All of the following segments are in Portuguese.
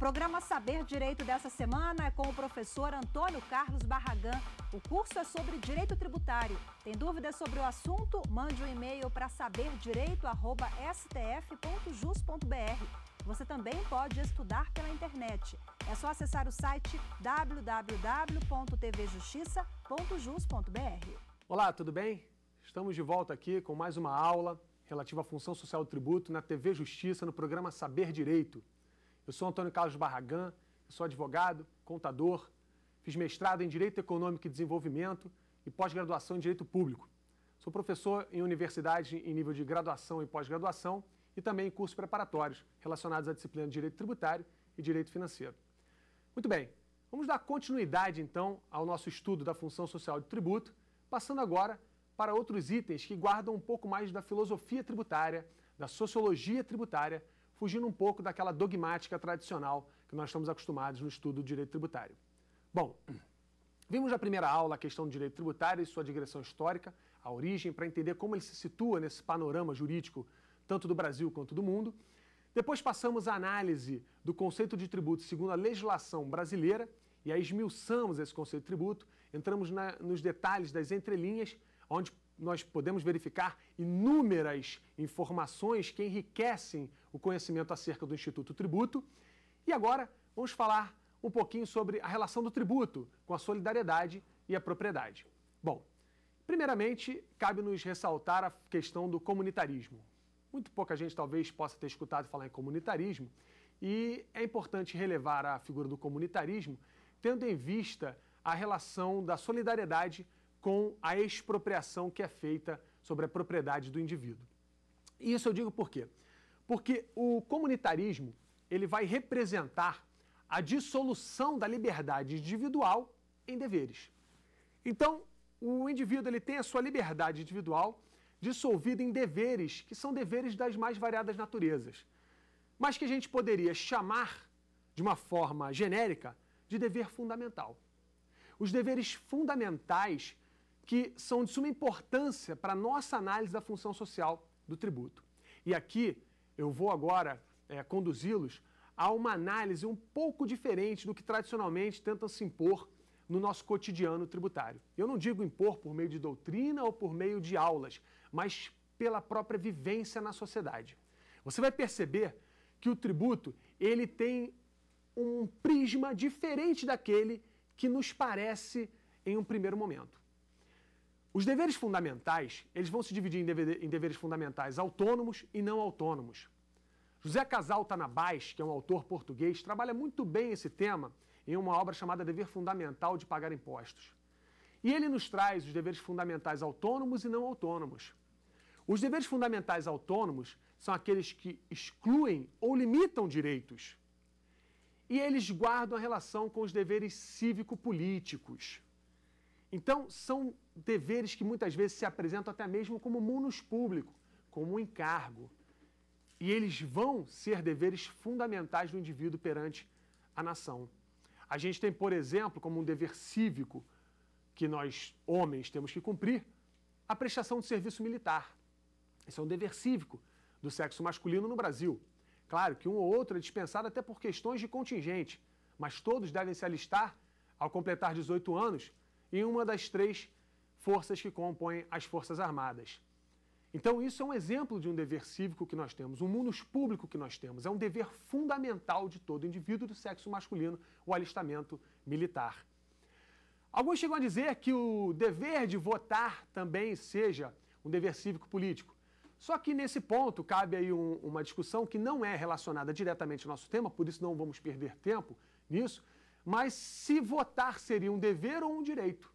programa Saber Direito dessa semana é com o professor Antônio Carlos Barragan. O curso é sobre direito tributário. Tem dúvidas sobre o assunto? Mande um e-mail para saberdireito.stf.jus.br. Você também pode estudar pela internet. É só acessar o site www.tvjustiça.jus.br. Olá, tudo bem? Estamos de volta aqui com mais uma aula relativa à função social do tributo na TV Justiça, no programa Saber Direito. Eu sou Antônio Carlos Barragan, sou advogado, contador, fiz mestrado em Direito Econômico e Desenvolvimento e pós-graduação em Direito Público. Sou professor em universidade em nível de graduação e pós-graduação e também em cursos preparatórios relacionados à disciplina de Direito Tributário e Direito Financeiro. Muito bem, vamos dar continuidade então ao nosso estudo da função social de tributo, passando agora para outros itens que guardam um pouco mais da filosofia tributária, da sociologia tributária fugindo um pouco daquela dogmática tradicional que nós estamos acostumados no estudo do direito tributário. Bom, vimos na primeira aula a questão do direito tributário e sua digressão histórica, a origem, para entender como ele se situa nesse panorama jurídico, tanto do Brasil quanto do mundo. Depois passamos à análise do conceito de tributo segundo a legislação brasileira, e aí esmiuçamos esse conceito de tributo, entramos na, nos detalhes das entrelinhas, onde nós podemos verificar inúmeras informações que enriquecem o conhecimento acerca do Instituto Tributo. E agora vamos falar um pouquinho sobre a relação do tributo com a solidariedade e a propriedade. Bom, primeiramente, cabe-nos ressaltar a questão do comunitarismo. Muito pouca gente talvez possa ter escutado falar em comunitarismo, e é importante relevar a figura do comunitarismo, tendo em vista a relação da solidariedade com a expropriação que é feita sobre a propriedade do indivíduo. E isso eu digo por quê? Porque o comunitarismo ele vai representar a dissolução da liberdade individual em deveres. Então, o indivíduo ele tem a sua liberdade individual dissolvida em deveres, que são deveres das mais variadas naturezas, mas que a gente poderia chamar, de uma forma genérica, de dever fundamental. Os deveres fundamentais que são de suma importância para a nossa análise da função social do tributo. E aqui eu vou agora é, conduzi-los a uma análise um pouco diferente do que tradicionalmente tentam se impor no nosso cotidiano tributário. Eu não digo impor por meio de doutrina ou por meio de aulas, mas pela própria vivência na sociedade. Você vai perceber que o tributo ele tem um prisma diferente daquele que nos parece em um primeiro momento. Os deveres fundamentais, eles vão se dividir em deveres fundamentais autônomos e não autônomos. José Casal Tanabás, que é um autor português, trabalha muito bem esse tema em uma obra chamada Dever Fundamental de Pagar Impostos. E ele nos traz os deveres fundamentais autônomos e não autônomos. Os deveres fundamentais autônomos são aqueles que excluem ou limitam direitos. E eles guardam a relação com os deveres cívico-políticos. Então, são deveres que muitas vezes se apresentam até mesmo como munos público, como um encargo. E eles vão ser deveres fundamentais do indivíduo perante a nação. A gente tem, por exemplo, como um dever cívico que nós, homens, temos que cumprir, a prestação de serviço militar. Isso é um dever cívico do sexo masculino no Brasil. Claro que um ou outro é dispensado até por questões de contingente, mas todos devem se alistar ao completar 18 anos em uma das três forças que compõem as Forças Armadas. Então, isso é um exemplo de um dever cívico que nós temos, um munus público que nós temos. É um dever fundamental de todo indivíduo do sexo masculino, o alistamento militar. Alguns chegam a dizer que o dever de votar também seja um dever cívico político. Só que nesse ponto cabe aí um, uma discussão que não é relacionada diretamente ao nosso tema, por isso não vamos perder tempo nisso, mas se votar seria um dever ou um direito.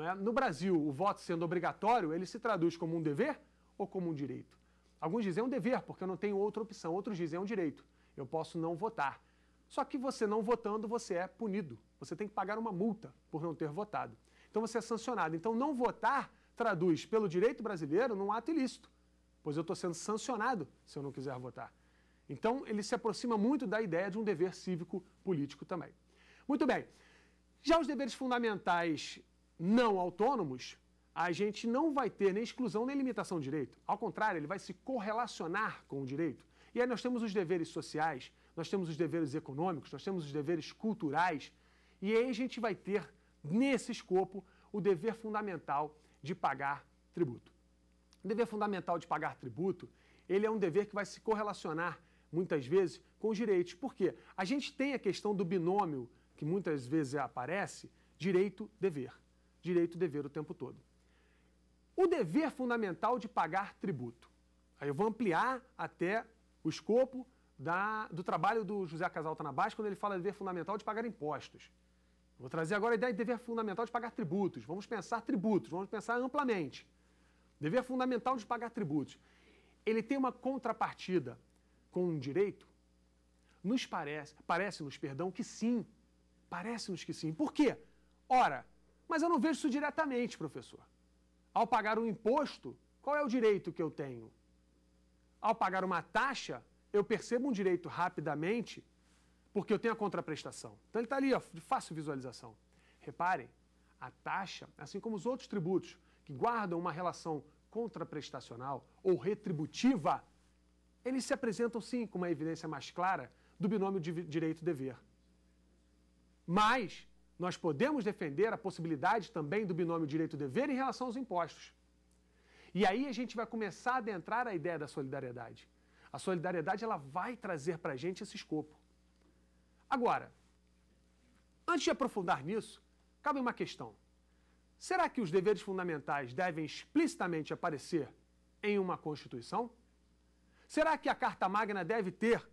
É? No Brasil, o voto sendo obrigatório, ele se traduz como um dever ou como um direito? Alguns dizem é um dever, porque eu não tenho outra opção. Outros dizem é um direito. Eu posso não votar. Só que você não votando, você é punido. Você tem que pagar uma multa por não ter votado. Então você é sancionado. Então não votar traduz pelo direito brasileiro num ato ilícito, pois eu estou sendo sancionado se eu não quiser votar. Então ele se aproxima muito da ideia de um dever cívico político também. Muito bem. Já os deveres fundamentais não autônomos, a gente não vai ter nem exclusão nem limitação de direito. Ao contrário, ele vai se correlacionar com o direito. E aí nós temos os deveres sociais, nós temos os deveres econômicos, nós temos os deveres culturais. E aí a gente vai ter, nesse escopo, o dever fundamental de pagar tributo. O dever fundamental de pagar tributo, ele é um dever que vai se correlacionar, muitas vezes, com os direitos. Por quê? A gente tem a questão do binômio que muitas vezes aparece, direito-dever. Direito-dever o tempo todo. O dever fundamental de pagar tributo. Aí eu vou ampliar até o escopo da, do trabalho do José Casal Tanabás quando ele fala de dever fundamental de pagar impostos. vou trazer agora a ideia de dever fundamental de pagar tributos. Vamos pensar tributos, vamos pensar amplamente. Dever fundamental de pagar tributos. Ele tem uma contrapartida com um direito? Nos parece, parece-nos, perdão, que sim, Parece-nos que sim. Por quê? Ora, mas eu não vejo isso diretamente, professor. Ao pagar um imposto, qual é o direito que eu tenho? Ao pagar uma taxa, eu percebo um direito rapidamente, porque eu tenho a contraprestação. Então ele está ali, ó, de fácil visualização. Reparem, a taxa, assim como os outros tributos que guardam uma relação contraprestacional ou retributiva, eles se apresentam sim com uma evidência mais clara do binômio de direito-dever. Mas nós podemos defender a possibilidade também do binômio direito-dever em relação aos impostos. E aí a gente vai começar a adentrar a ideia da solidariedade. A solidariedade ela vai trazer para a gente esse escopo. Agora, antes de aprofundar nisso, cabe uma questão. Será que os deveres fundamentais devem explicitamente aparecer em uma Constituição? Será que a Carta Magna deve ter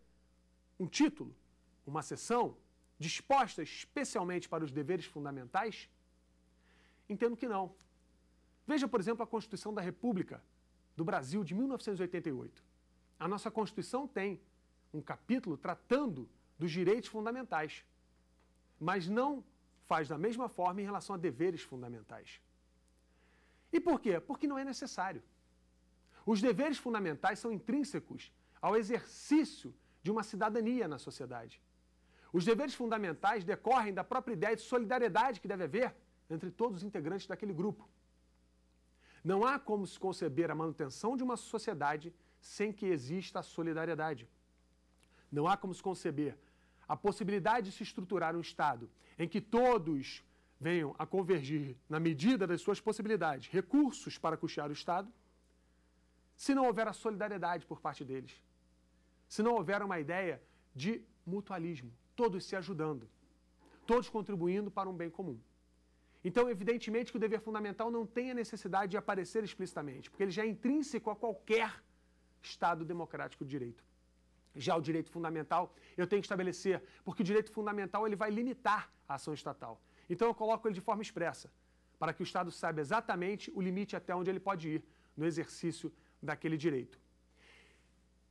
um título, uma seção, dispostas especialmente para os deveres fundamentais? Entendo que não. Veja, por exemplo, a Constituição da República do Brasil de 1988. A nossa Constituição tem um capítulo tratando dos direitos fundamentais, mas não faz da mesma forma em relação a deveres fundamentais. E por quê? Porque não é necessário. Os deveres fundamentais são intrínsecos ao exercício de uma cidadania na sociedade. Os deveres fundamentais decorrem da própria ideia de solidariedade que deve haver entre todos os integrantes daquele grupo. Não há como se conceber a manutenção de uma sociedade sem que exista a solidariedade. Não há como se conceber a possibilidade de se estruturar um Estado em que todos venham a convergir, na medida das suas possibilidades, recursos para custear o Estado, se não houver a solidariedade por parte deles, se não houver uma ideia de mutualismo todos se ajudando, todos contribuindo para um bem comum. Então, evidentemente que o dever fundamental não tem a necessidade de aparecer explicitamente, porque ele já é intrínseco a qualquer Estado democrático de direito. Já o direito fundamental eu tenho que estabelecer, porque o direito fundamental ele vai limitar a ação estatal. Então eu coloco ele de forma expressa, para que o Estado saiba exatamente o limite até onde ele pode ir no exercício daquele direito.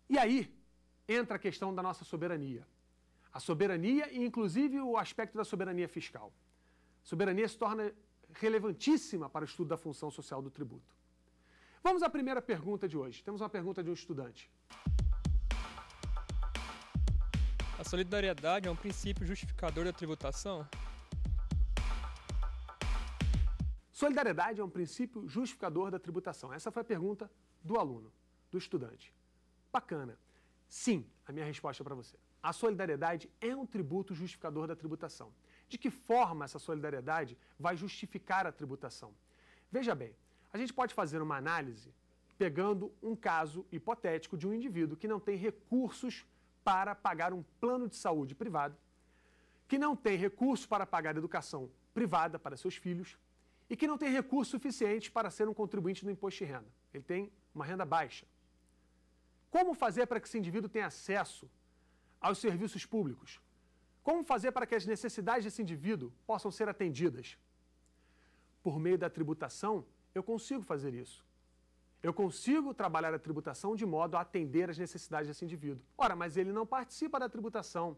E aí entra a questão da nossa soberania. A soberania e, inclusive, o aspecto da soberania fiscal. A soberania se torna relevantíssima para o estudo da função social do tributo. Vamos à primeira pergunta de hoje. Temos uma pergunta de um estudante. A solidariedade é um princípio justificador da tributação? Solidariedade é um princípio justificador da tributação. Essa foi a pergunta do aluno, do estudante. Bacana. Sim, a minha resposta é para você. A solidariedade é um tributo justificador da tributação. De que forma essa solidariedade vai justificar a tributação? Veja bem, a gente pode fazer uma análise pegando um caso hipotético de um indivíduo que não tem recursos para pagar um plano de saúde privado, que não tem recursos para pagar educação privada para seus filhos e que não tem recursos suficientes para ser um contribuinte no imposto de renda. Ele tem uma renda baixa. Como fazer para que esse indivíduo tenha acesso aos serviços públicos? Como fazer para que as necessidades desse indivíduo possam ser atendidas? Por meio da tributação, eu consigo fazer isso. Eu consigo trabalhar a tributação de modo a atender as necessidades desse indivíduo. Ora, mas ele não participa da tributação.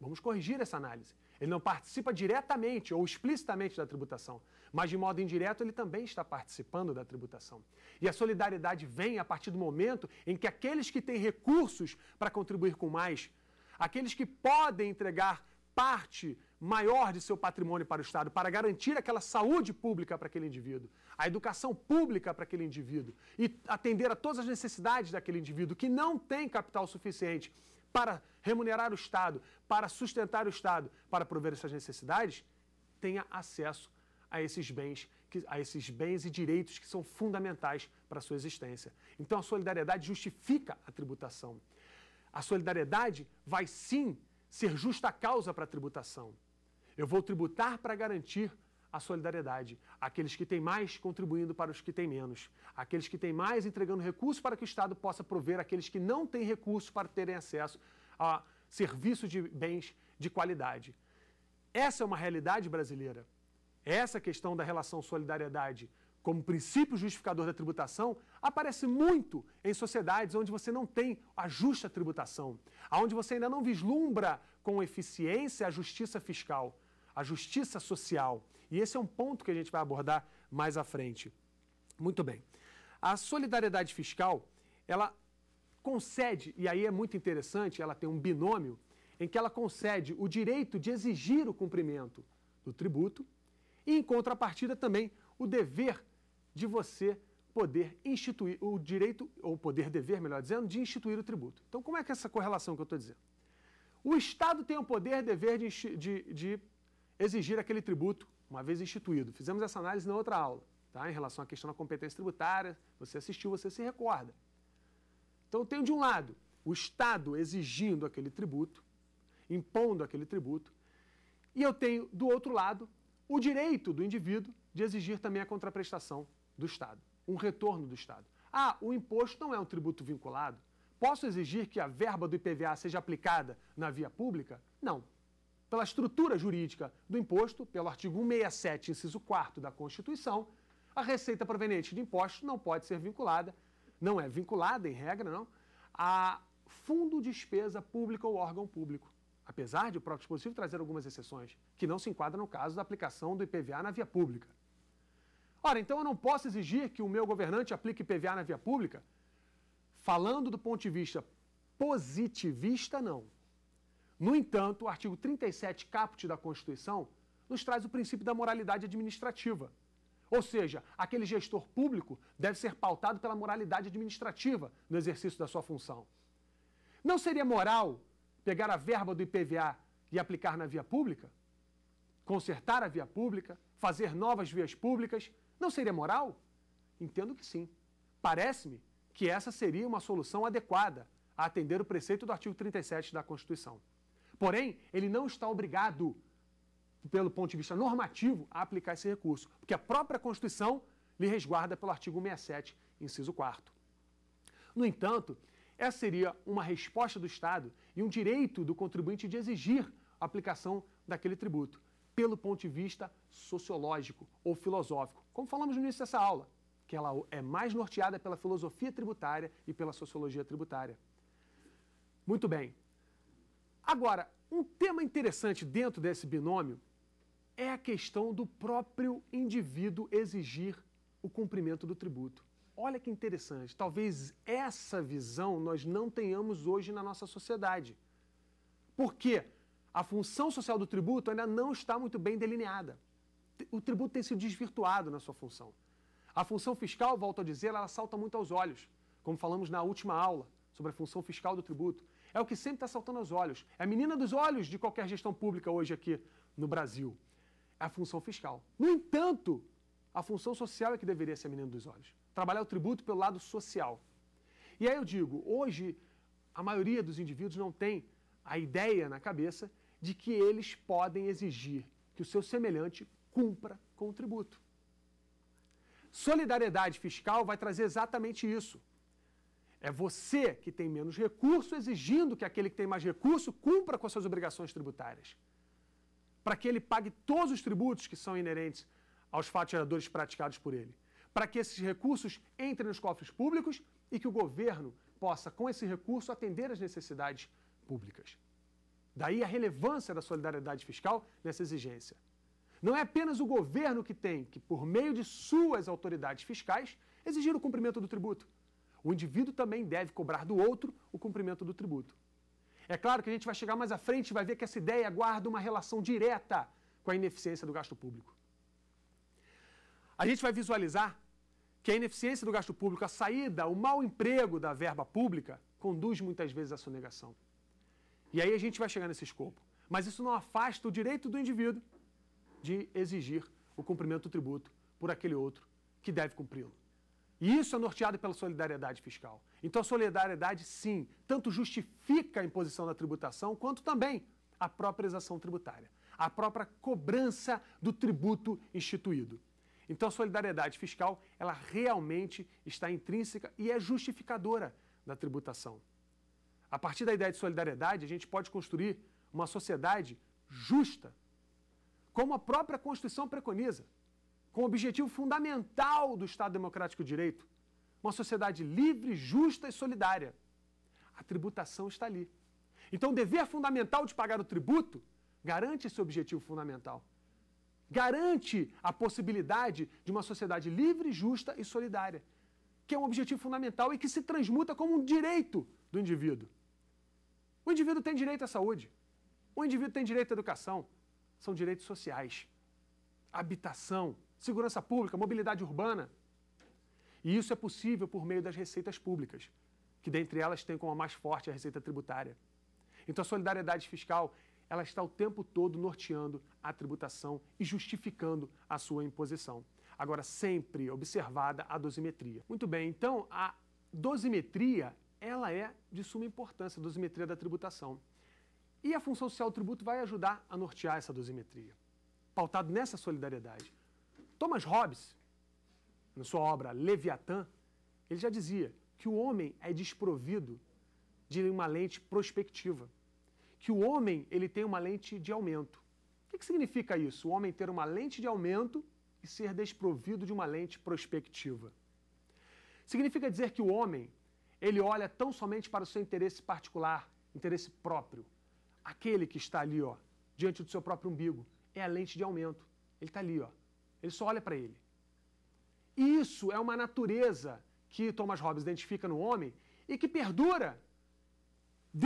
Vamos corrigir essa análise. Ele não participa diretamente ou explicitamente da tributação, mas de modo indireto ele também está participando da tributação. E a solidariedade vem a partir do momento em que aqueles que têm recursos para contribuir com mais, aqueles que podem entregar parte maior de seu patrimônio para o Estado, para garantir aquela saúde pública para aquele indivíduo, a educação pública para aquele indivíduo e atender a todas as necessidades daquele indivíduo que não tem capital suficiente para remunerar o Estado, para sustentar o Estado, para prover essas necessidades, tenha acesso a esses bens, a esses bens e direitos que são fundamentais para a sua existência. Então a solidariedade justifica a tributação. A solidariedade vai sim ser justa causa para a tributação. Eu vou tributar para garantir a solidariedade. Aqueles que têm mais contribuindo para os que têm menos. Aqueles que têm mais entregando recursos para que o Estado possa prover aqueles que não têm recursos para terem acesso a serviços de bens de qualidade. Essa é uma realidade brasileira. Essa questão da relação solidariedade como princípio justificador da tributação aparece muito em sociedades onde você não tem a justa tributação, onde você ainda não vislumbra com eficiência a justiça fiscal a justiça social. E esse é um ponto que a gente vai abordar mais à frente. Muito bem. A solidariedade fiscal, ela concede, e aí é muito interessante, ela tem um binômio em que ela concede o direito de exigir o cumprimento do tributo e, em contrapartida, também o dever de você poder instituir o direito, ou poder dever, melhor dizendo, de instituir o tributo. Então, como é que é essa correlação que eu estou dizendo? O Estado tem o poder dever de, de, de exigir aquele tributo uma vez instituído. Fizemos essa análise na outra aula, tá? em relação à questão da competência tributária. Você assistiu, você se recorda. Então, tenho de um lado o Estado exigindo aquele tributo, impondo aquele tributo, e eu tenho, do outro lado, o direito do indivíduo de exigir também a contraprestação do Estado, um retorno do Estado. Ah, o imposto não é um tributo vinculado? Posso exigir que a verba do IPVA seja aplicada na via pública? Não pela estrutura jurídica do imposto, pelo artigo 167, inciso 4 da Constituição, a receita proveniente de impostos não pode ser vinculada, não é vinculada em regra, não, a fundo de despesa pública ou órgão público. Apesar de o próprio dispositivo trazer algumas exceções, que não se enquadram no caso da aplicação do IPVA na via pública. Ora, então eu não posso exigir que o meu governante aplique IPVA na via pública, falando do ponto de vista positivista, não. No entanto, o artigo 37 caput da Constituição nos traz o princípio da moralidade administrativa. Ou seja, aquele gestor público deve ser pautado pela moralidade administrativa no exercício da sua função. Não seria moral pegar a verba do IPVA e aplicar na via pública? Consertar a via pública? Fazer novas vias públicas? Não seria moral? Entendo que sim. Parece-me que essa seria uma solução adequada a atender o preceito do artigo 37 da Constituição. Porém, ele não está obrigado, pelo ponto de vista normativo, a aplicar esse recurso, porque a própria Constituição lhe resguarda pelo artigo 67, inciso 4. No entanto, essa seria uma resposta do Estado e um direito do contribuinte de exigir a aplicação daquele tributo, pelo ponto de vista sociológico ou filosófico, como falamos no início dessa aula, que ela é mais norteada pela filosofia tributária e pela sociologia tributária. Muito bem, Agora, um tema interessante dentro desse binômio é a questão do próprio indivíduo exigir o cumprimento do tributo. Olha que interessante, talvez essa visão nós não tenhamos hoje na nossa sociedade. Porque a função social do tributo ainda não está muito bem delineada. O tributo tem sido desvirtuado na sua função. A função fiscal, volto a dizer, ela salta muito aos olhos, como falamos na última aula sobre a função fiscal do tributo. É o que sempre está saltando aos olhos. É a menina dos olhos de qualquer gestão pública hoje aqui no Brasil. É a função fiscal. No entanto, a função social é que deveria ser a menina dos olhos. Trabalhar o tributo pelo lado social. E aí eu digo, hoje a maioria dos indivíduos não tem a ideia na cabeça de que eles podem exigir que o seu semelhante cumpra com o tributo. Solidariedade fiscal vai trazer exatamente isso. É você que tem menos recurso exigindo que aquele que tem mais recurso cumpra com as suas obrigações tributárias. Para que ele pague todos os tributos que são inerentes aos fatos geradores praticados por ele. Para que esses recursos entrem nos cofres públicos e que o governo possa, com esse recurso, atender às necessidades públicas. Daí a relevância da solidariedade fiscal nessa exigência. Não é apenas o governo que tem que, por meio de suas autoridades fiscais, exigir o cumprimento do tributo o indivíduo também deve cobrar do outro o cumprimento do tributo. É claro que a gente vai chegar mais à frente e vai ver que essa ideia guarda uma relação direta com a ineficiência do gasto público. A gente vai visualizar que a ineficiência do gasto público, a saída, o mau emprego da verba pública, conduz muitas vezes à sonegação. E aí a gente vai chegar nesse escopo. Mas isso não afasta o direito do indivíduo de exigir o cumprimento do tributo por aquele outro que deve cumpri-lo. E isso é norteado pela solidariedade fiscal. Então, a solidariedade, sim, tanto justifica a imposição da tributação, quanto também a própria exação tributária, a própria cobrança do tributo instituído. Então, a solidariedade fiscal, ela realmente está intrínseca e é justificadora da tributação. A partir da ideia de solidariedade, a gente pode construir uma sociedade justa, como a própria Constituição preconiza com o objetivo fundamental do Estado Democrático de Direito, uma sociedade livre, justa e solidária. A tributação está ali. Então, o dever fundamental de pagar o tributo garante esse objetivo fundamental. Garante a possibilidade de uma sociedade livre, justa e solidária, que é um objetivo fundamental e que se transmuta como um direito do indivíduo. O indivíduo tem direito à saúde, o indivíduo tem direito à educação, são direitos sociais. Habitação, segurança pública, mobilidade urbana. E isso é possível por meio das receitas públicas, que dentre elas tem como a mais forte a receita tributária. Então a solidariedade fiscal, ela está o tempo todo norteando a tributação e justificando a sua imposição. Agora sempre observada a dosimetria. Muito bem, então a dosimetria, ela é de suma importância, a dosimetria da tributação. E a função social do tributo vai ajudar a nortear essa dosimetria, pautado nessa solidariedade. Thomas Hobbes, na sua obra Leviatã, ele já dizia que o homem é desprovido de uma lente prospectiva, que o homem ele tem uma lente de aumento. O que, que significa isso? O homem ter uma lente de aumento e ser desprovido de uma lente prospectiva. Significa dizer que o homem ele olha tão somente para o seu interesse particular, interesse próprio. Aquele que está ali, ó, diante do seu próprio umbigo, é a lente de aumento. Ele está ali, ó, ele só olha para ele. Isso é uma natureza que Thomas Hobbes identifica no homem e que perdura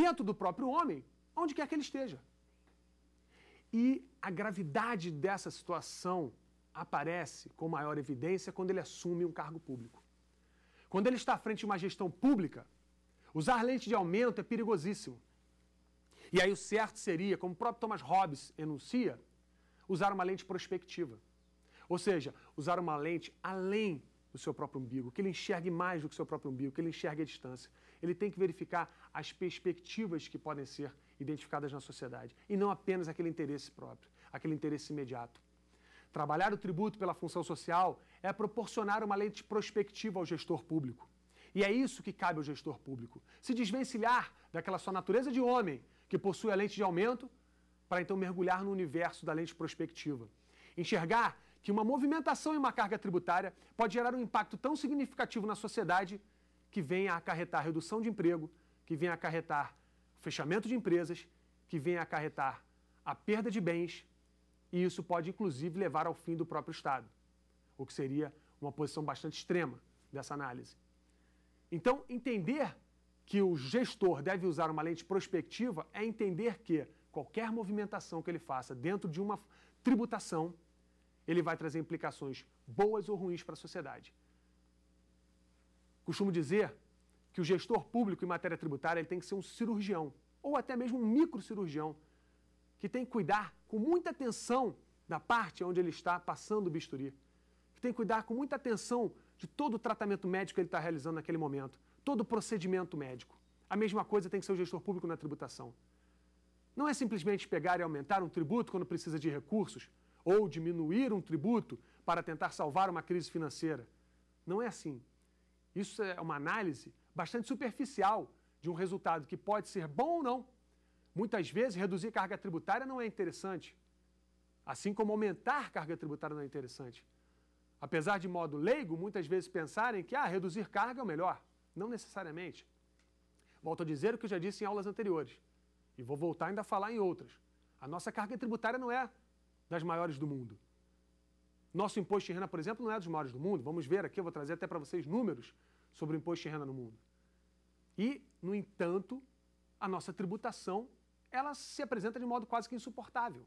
dentro do próprio homem, onde quer que ele esteja. E a gravidade dessa situação aparece com maior evidência quando ele assume um cargo público. Quando ele está à frente de uma gestão pública, usar lente de aumento é perigosíssimo. E aí o certo seria, como o próprio Thomas Hobbes enuncia, usar uma lente prospectiva. Ou seja, usar uma lente além do seu próprio umbigo, que ele enxergue mais do que o seu próprio umbigo, que ele enxergue a distância. Ele tem que verificar as perspectivas que podem ser identificadas na sociedade e não apenas aquele interesse próprio, aquele interesse imediato. Trabalhar o tributo pela função social é proporcionar uma lente prospectiva ao gestor público. E é isso que cabe ao gestor público: se desvencilhar daquela sua natureza de homem que possui a lente de aumento para então mergulhar no universo da lente prospectiva. Enxergar que uma movimentação em uma carga tributária pode gerar um impacto tão significativo na sociedade que venha a acarretar redução de emprego, que venha a acarretar fechamento de empresas, que venha a acarretar a perda de bens, e isso pode inclusive levar ao fim do próprio Estado, o que seria uma posição bastante extrema dessa análise. Então, entender que o gestor deve usar uma lente prospectiva é entender que qualquer movimentação que ele faça dentro de uma tributação ele vai trazer implicações boas ou ruins para a sociedade. Costumo dizer que o gestor público em matéria tributária ele tem que ser um cirurgião, ou até mesmo um microcirurgião, que tem que cuidar com muita atenção da parte onde ele está passando o bisturi, que tem que cuidar com muita atenção de todo o tratamento médico que ele está realizando naquele momento, todo o procedimento médico. A mesma coisa tem que ser o gestor público na tributação. Não é simplesmente pegar e aumentar um tributo quando precisa de recursos, ou diminuir um tributo para tentar salvar uma crise financeira. Não é assim. Isso é uma análise bastante superficial de um resultado que pode ser bom ou não. Muitas vezes, reduzir carga tributária não é interessante, assim como aumentar carga tributária não é interessante. Apesar de modo leigo, muitas vezes pensarem que ah, reduzir carga é o melhor. Não necessariamente. Volto a dizer o que eu já disse em aulas anteriores, e vou voltar ainda a falar em outras. A nossa carga tributária não é das maiores do mundo. Nosso imposto de renda, por exemplo, não é dos maiores do mundo. Vamos ver aqui, eu vou trazer até para vocês números sobre o imposto de renda no mundo. E, no entanto, a nossa tributação, ela se apresenta de modo quase que insuportável.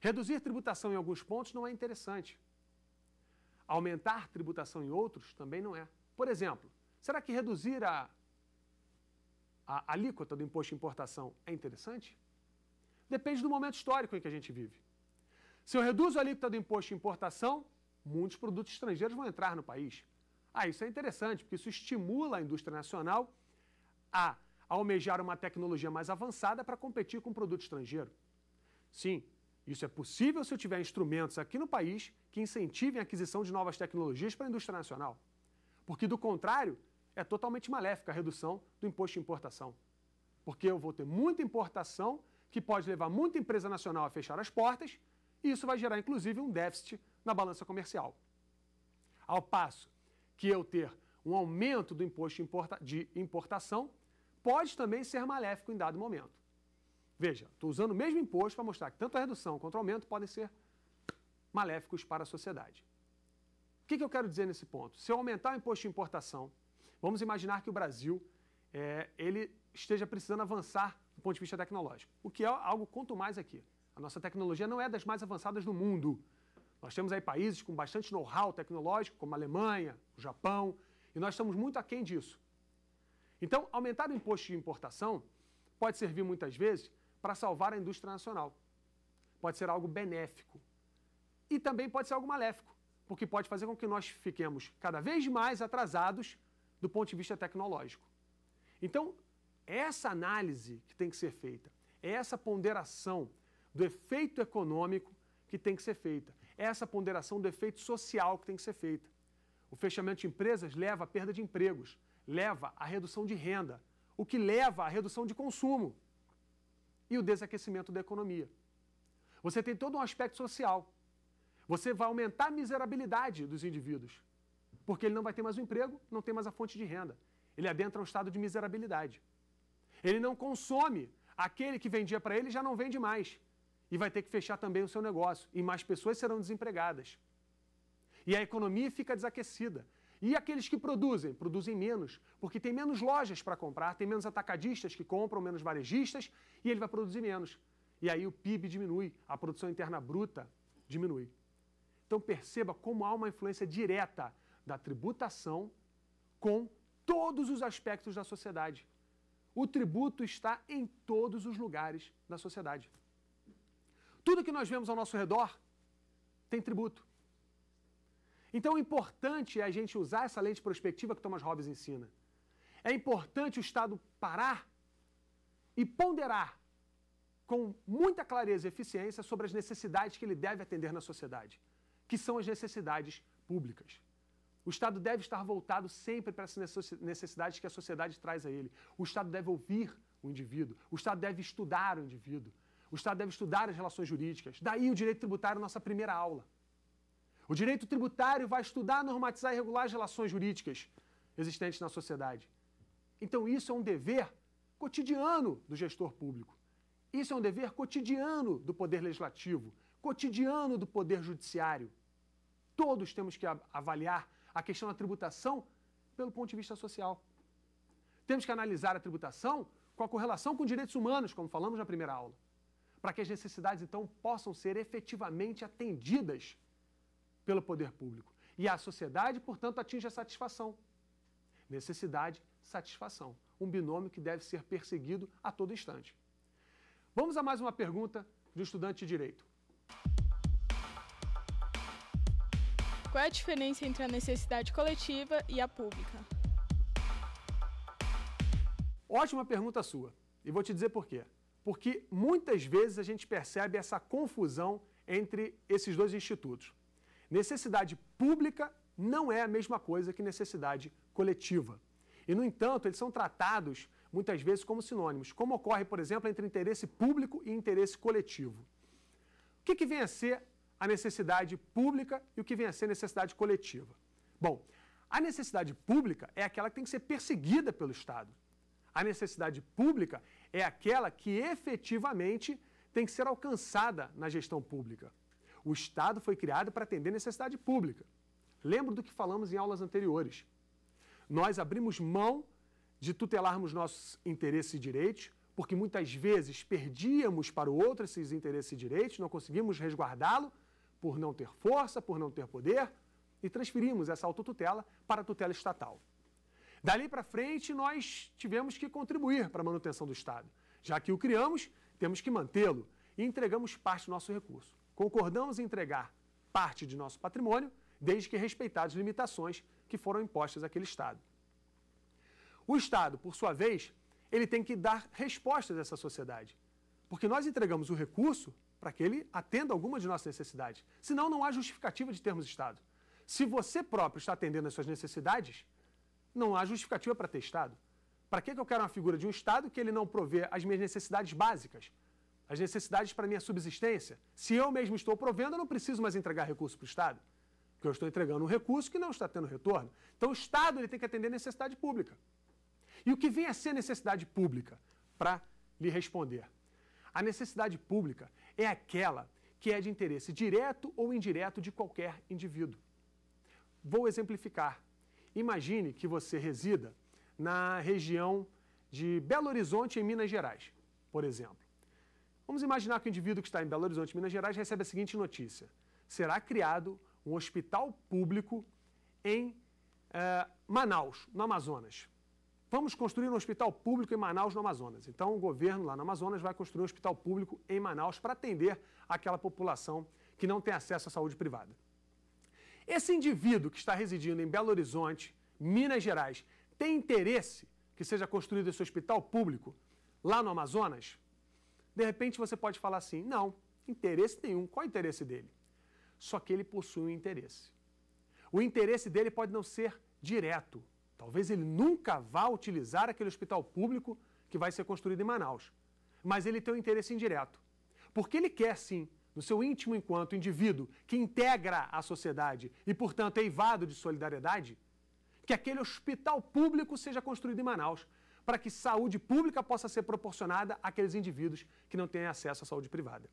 Reduzir tributação em alguns pontos não é interessante. Aumentar tributação em outros também não é. Por exemplo, será que reduzir a, a alíquota do imposto de importação é interessante? Depende do momento histórico em que a gente vive. Se eu reduzo a alíquota do imposto de importação, muitos produtos estrangeiros vão entrar no país. Ah, isso é interessante, porque isso estimula a indústria nacional a almejar uma tecnologia mais avançada para competir com o produto estrangeiro. Sim, isso é possível se eu tiver instrumentos aqui no país que incentivem a aquisição de novas tecnologias para a indústria nacional. Porque, do contrário, é totalmente maléfica a redução do imposto de importação. Porque eu vou ter muita importação que pode levar muita empresa nacional a fechar as portas e isso vai gerar, inclusive, um déficit na balança comercial. Ao passo que eu ter um aumento do imposto de importação, pode também ser maléfico em dado momento. Veja, estou usando o mesmo imposto para mostrar que tanto a redução quanto o aumento podem ser maléficos para a sociedade. O que, que eu quero dizer nesse ponto? Se eu aumentar o imposto de importação, vamos imaginar que o Brasil é, ele esteja precisando avançar do ponto de vista tecnológico, o que é algo quanto mais aqui. A nossa tecnologia não é das mais avançadas do mundo. Nós temos aí países com bastante know-how tecnológico, como a Alemanha, o Japão, e nós estamos muito aquém disso. Então, aumentar o imposto de importação pode servir muitas vezes para salvar a indústria nacional. Pode ser algo benéfico. E também pode ser algo maléfico, porque pode fazer com que nós fiquemos cada vez mais atrasados do ponto de vista tecnológico. Então, essa análise que tem que ser feita, essa ponderação, do efeito econômico que tem que ser feita. É essa ponderação do efeito social que tem que ser feita. O fechamento de empresas leva à perda de empregos, leva à redução de renda, o que leva à redução de consumo e o desaquecimento da economia. Você tem todo um aspecto social. Você vai aumentar a miserabilidade dos indivíduos, porque ele não vai ter mais o um emprego, não tem mais a fonte de renda. Ele adentra um estado de miserabilidade. Ele não consome, aquele que vendia para ele já não vende mais e vai ter que fechar também o seu negócio, e mais pessoas serão desempregadas. E a economia fica desaquecida. E aqueles que produzem? Produzem menos, porque tem menos lojas para comprar, tem menos atacadistas que compram, menos varejistas, e ele vai produzir menos. E aí o PIB diminui, a produção interna bruta diminui. Então perceba como há uma influência direta da tributação com todos os aspectos da sociedade. O tributo está em todos os lugares da sociedade. Tudo que nós vemos ao nosso redor tem tributo. Então, o é importante é a gente usar essa lente prospectiva que Thomas Hobbes ensina. É importante o Estado parar e ponderar com muita clareza e eficiência sobre as necessidades que ele deve atender na sociedade, que são as necessidades públicas. O Estado deve estar voltado sempre para as necessidades que a sociedade traz a ele. O Estado deve ouvir o indivíduo, o Estado deve estudar o indivíduo, o Estado deve estudar as relações jurídicas. Daí o direito tributário, nossa primeira aula. O direito tributário vai estudar, normatizar e regular as relações jurídicas existentes na sociedade. Então, isso é um dever cotidiano do gestor público. Isso é um dever cotidiano do Poder Legislativo, cotidiano do Poder Judiciário. Todos temos que avaliar a questão da tributação pelo ponto de vista social. Temos que analisar a tributação com a correlação com direitos humanos, como falamos na primeira aula para que as necessidades, então, possam ser efetivamente atendidas pelo poder público. E a sociedade, portanto, atinge a satisfação. Necessidade, satisfação. Um binômio que deve ser perseguido a todo instante. Vamos a mais uma pergunta do estudante de Direito. Qual é a diferença entre a necessidade coletiva e a pública? Ótima pergunta sua. E vou te dizer por quê porque muitas vezes a gente percebe essa confusão entre esses dois institutos. Necessidade pública não é a mesma coisa que necessidade coletiva. E, no entanto, eles são tratados muitas vezes como sinônimos, como ocorre, por exemplo, entre interesse público e interesse coletivo. O que, que vem a ser a necessidade pública e o que vem a ser necessidade coletiva? Bom, a necessidade pública é aquela que tem que ser perseguida pelo Estado. A necessidade pública é aquela que efetivamente tem que ser alcançada na gestão pública. O Estado foi criado para atender necessidade pública. Lembro do que falamos em aulas anteriores. Nós abrimos mão de tutelarmos nossos interesses e direitos, porque muitas vezes perdíamos para o outro esses interesses e direitos, não conseguimos resguardá-lo por não ter força, por não ter poder, e transferimos essa autotutela para a tutela estatal. Dali para frente, nós tivemos que contribuir para a manutenção do Estado. Já que o criamos, temos que mantê-lo e entregamos parte do nosso recurso. Concordamos em entregar parte de nosso patrimônio, desde que respeitadas as limitações que foram impostas àquele Estado. O Estado, por sua vez, ele tem que dar respostas a essa sociedade, porque nós entregamos o recurso para que ele atenda alguma de nossas necessidades. Senão, não há justificativa de termos Estado. Se você próprio está atendendo às suas necessidades, não há justificativa para ter Estado. Para que, que eu quero uma figura de um Estado que ele não provê as minhas necessidades básicas? As necessidades para minha subsistência? Se eu mesmo estou provendo, eu não preciso mais entregar recurso para o Estado. Porque eu estou entregando um recurso que não está tendo retorno. Então o Estado ele tem que atender a necessidade pública. E o que vem a ser necessidade pública? Para lhe responder. A necessidade pública é aquela que é de interesse direto ou indireto de qualquer indivíduo. Vou exemplificar Imagine que você resida na região de Belo Horizonte, em Minas Gerais, por exemplo. Vamos imaginar que o indivíduo que está em Belo Horizonte, Minas Gerais, recebe a seguinte notícia: será criado um hospital público em eh, Manaus, no Amazonas. Vamos construir um hospital público em Manaus, no Amazonas. Então, o governo lá no Amazonas vai construir um hospital público em Manaus para atender aquela população que não tem acesso à saúde privada. Esse indivíduo que está residindo em Belo Horizonte, Minas Gerais, tem interesse que seja construído esse hospital público lá no Amazonas? De repente você pode falar assim: não, interesse nenhum. Qual é o interesse dele? Só que ele possui um interesse. O interesse dele pode não ser direto. Talvez ele nunca vá utilizar aquele hospital público que vai ser construído em Manaus. Mas ele tem um interesse indireto. Porque ele quer sim no seu íntimo enquanto indivíduo que integra a sociedade e, portanto, é eivado de solidariedade, que aquele hospital público seja construído em Manaus para que saúde pública possa ser proporcionada àqueles indivíduos que não têm acesso à saúde privada.